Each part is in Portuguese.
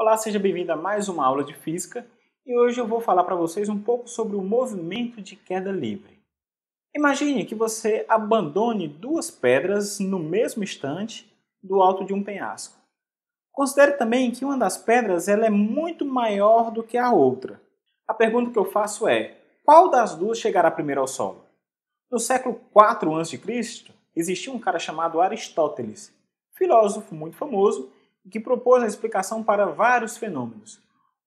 Olá, seja bem-vindo a mais uma aula de física e hoje eu vou falar para vocês um pouco sobre o movimento de queda livre. Imagine que você abandone duas pedras no mesmo instante do alto de um penhasco. Considere também que uma das pedras ela é muito maior do que a outra. A pergunta que eu faço é: qual das duas chegará primeiro ao solo? No século IV a.C., existia um cara chamado Aristóteles, filósofo muito famoso que propôs a explicação para vários fenômenos.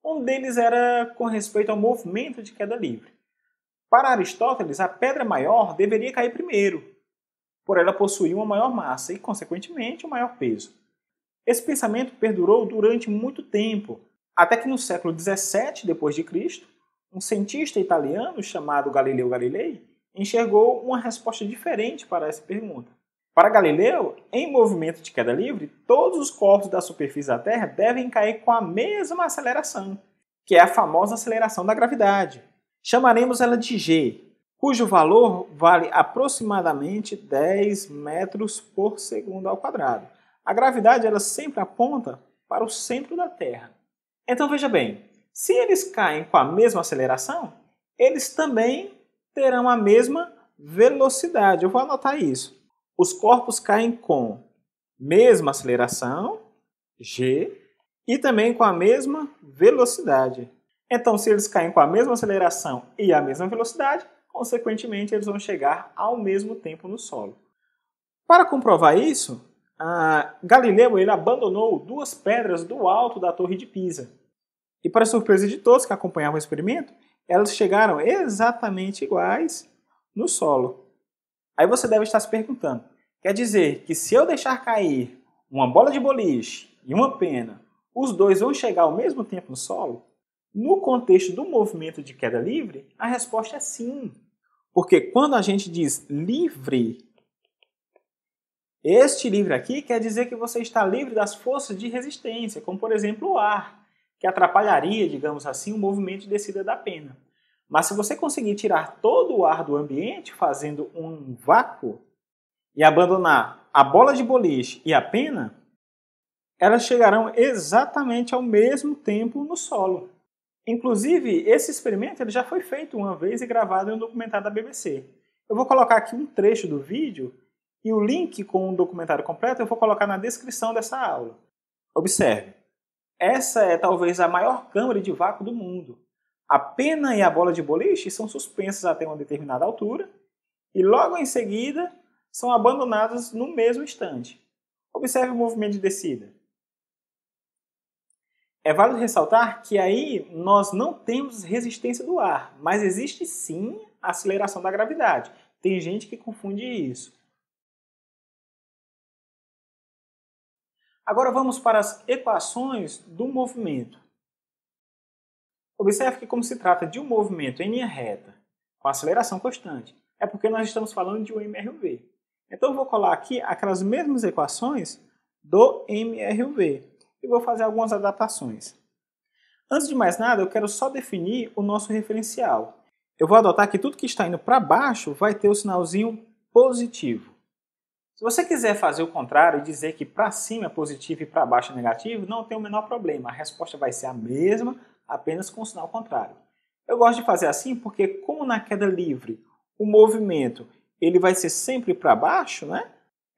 Um deles era com respeito ao movimento de queda livre. Para Aristóteles, a pedra maior deveria cair primeiro, por ela possuir uma maior massa e, consequentemente, um maior peso. Esse pensamento perdurou durante muito tempo, até que no século 17 depois de Cristo, um cientista italiano chamado Galileu Galilei enxergou uma resposta diferente para essa pergunta. Para Galileu, em movimento de queda livre, todos os corpos da superfície da Terra devem cair com a mesma aceleração, que é a famosa aceleração da gravidade. Chamaremos ela de g, cujo valor vale aproximadamente 10 metros por segundo ao quadrado. A gravidade ela sempre aponta para o centro da Terra. Então veja bem, se eles caem com a mesma aceleração, eles também terão a mesma velocidade. Eu vou anotar isso os corpos caem com mesma aceleração, g, e também com a mesma velocidade. Então, se eles caem com a mesma aceleração e a mesma velocidade, consequentemente, eles vão chegar ao mesmo tempo no solo. Para comprovar isso, Galileu ele abandonou duas pedras do alto da Torre de Pisa. E, para surpresa de todos que acompanhavam o experimento, elas chegaram exatamente iguais no solo. Aí você deve estar se perguntando: quer dizer que se eu deixar cair uma bola de boliche e uma pena, os dois vão chegar ao mesmo tempo no solo? No contexto do movimento de queda livre, a resposta é sim. Porque quando a gente diz livre, este livre aqui quer dizer que você está livre das forças de resistência, como por exemplo o ar, que atrapalharia, digamos assim, o movimento de descida da pena. Mas se você conseguir tirar todo o ar do ambiente fazendo um vácuo e abandonar a bola de boliche e a pena, elas chegarão exatamente ao mesmo tempo no solo. Inclusive, esse experimento ele já foi feito uma vez e gravado em um documentário da BBC. Eu vou colocar aqui um trecho do vídeo e o link com o documentário completo eu vou colocar na descrição dessa aula. Observe, essa é talvez a maior câmara de vácuo do mundo. A pena e a bola de boliche são suspensas até uma determinada altura e logo em seguida são abandonadas no mesmo instante. Observe o movimento de descida. É válido ressaltar que aí nós não temos resistência do ar, mas existe sim a aceleração da gravidade. Tem gente que confunde isso. Agora vamos para as equações do movimento. Observe que, como se trata de um movimento em linha reta, com aceleração constante, é porque nós estamos falando de um MRV. Então, vou colar aqui aquelas mesmas equações do MRV e vou fazer algumas adaptações. Antes de mais nada, eu quero só definir o nosso referencial. Eu vou adotar que tudo que está indo para baixo vai ter o sinalzinho positivo. Se você quiser fazer o contrário e dizer que para cima é positivo e para baixo é negativo, não tem o menor problema. A resposta vai ser a mesma, apenas com o sinal contrário. Eu gosto de fazer assim porque, como na queda livre o movimento ele vai ser sempre para baixo, né?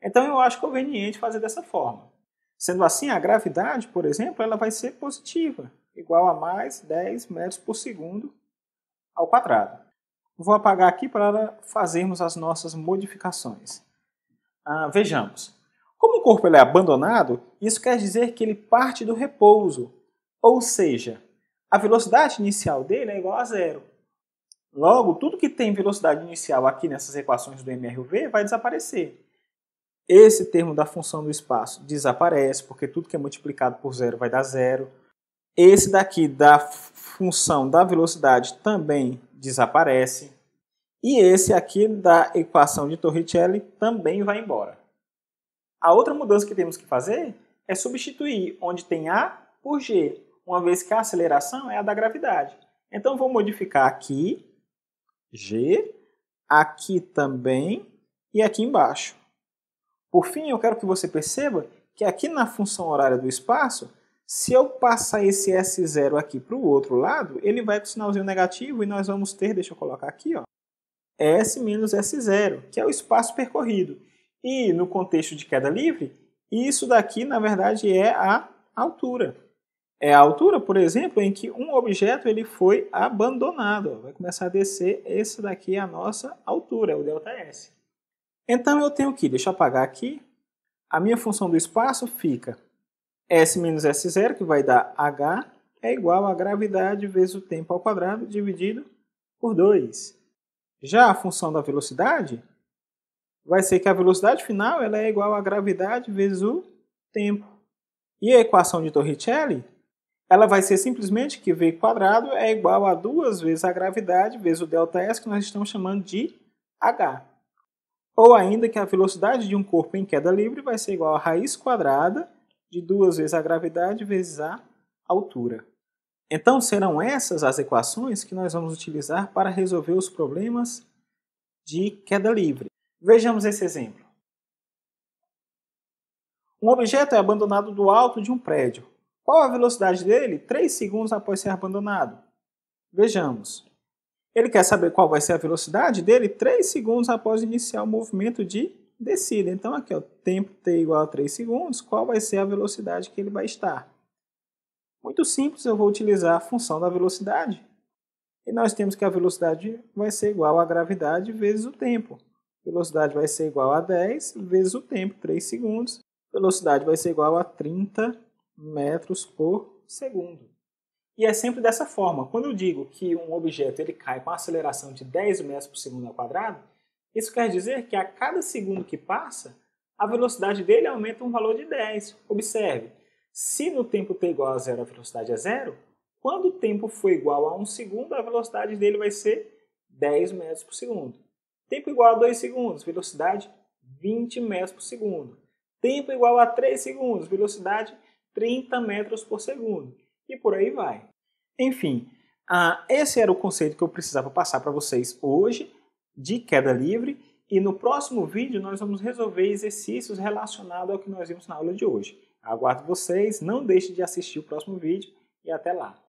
então eu acho conveniente fazer dessa forma. Sendo assim, a gravidade, por exemplo, ela vai ser positiva, igual a mais 10 metros por segundo ao quadrado. Vou apagar aqui para fazermos as nossas modificações. Ah, vejamos. Como o corpo é abandonado, isso quer dizer que ele parte do repouso, ou seja, a velocidade inicial dele é igual a zero. Logo, tudo que tem velocidade inicial aqui nessas equações do MRV vai desaparecer. Esse termo da função do espaço desaparece, porque tudo que é multiplicado por zero vai dar zero. Esse daqui da função da velocidade também desaparece. E esse aqui da equação de Torricelli também vai embora. A outra mudança que temos que fazer é substituir onde tem A por G uma vez que a aceleração é a da gravidade. Então vou modificar aqui, G, aqui também e aqui embaixo. Por fim, eu quero que você perceba que aqui na função horária do espaço, se eu passar esse S0 aqui para o outro lado, ele vai com sinalzinho negativo e nós vamos ter, deixa eu colocar aqui, ó, S menos S0, que é o espaço percorrido. E no contexto de queda livre, isso daqui, na verdade, é a altura é a altura, por exemplo, em que um objeto ele foi abandonado. Vai começar a descer, esse daqui é a nossa altura, é o ΔS. Então eu tenho que, deixa eu apagar aqui, a minha função do espaço fica S menos S0, que vai dar H, é igual a gravidade vezes o tempo ao quadrado dividido por 2. Já a função da velocidade vai ser que a velocidade final ela é igual a gravidade vezes o tempo. E a equação de Torricelli ela vai ser simplesmente que V quadrado é igual a duas vezes a gravidade vezes o delta S que nós estamos chamando de H. Ou ainda que a velocidade de um corpo em queda livre vai ser igual a raiz quadrada de duas vezes a gravidade vezes a altura. Então serão essas as equações que nós vamos utilizar para resolver os problemas de queda livre. Vejamos esse exemplo. Um objeto é abandonado do alto de um prédio. Qual a velocidade dele? 3 segundos após ser abandonado. Vejamos. Ele quer saber qual vai ser a velocidade dele 3 segundos após iniciar o movimento de descida. Então, aqui, o tempo t igual a 3 segundos, qual vai ser a velocidade que ele vai estar? Muito simples, eu vou utilizar a função da velocidade. E nós temos que a velocidade vai ser igual à gravidade vezes o tempo. Velocidade vai ser igual a 10 vezes o tempo, 3 segundos. Velocidade vai ser igual a 30 metros por segundo. E é sempre dessa forma. Quando eu digo que um objeto ele cai com a aceleração de 10 metros por segundo ao quadrado, isso quer dizer que a cada segundo que passa, a velocidade dele aumenta um valor de 10. Observe, se no tempo t igual a zero a velocidade é zero, quando o tempo for igual a 1 um segundo, a velocidade dele vai ser 10 metros por segundo. Tempo igual a 2 segundos, velocidade 20 metros por segundo. Tempo igual a 3 segundos, velocidade 30 metros por segundo. E por aí vai. Enfim, ah, esse era o conceito que eu precisava passar para vocês hoje de queda livre. E no próximo vídeo nós vamos resolver exercícios relacionados ao que nós vimos na aula de hoje. Aguardo vocês, não deixe de assistir o próximo vídeo e até lá!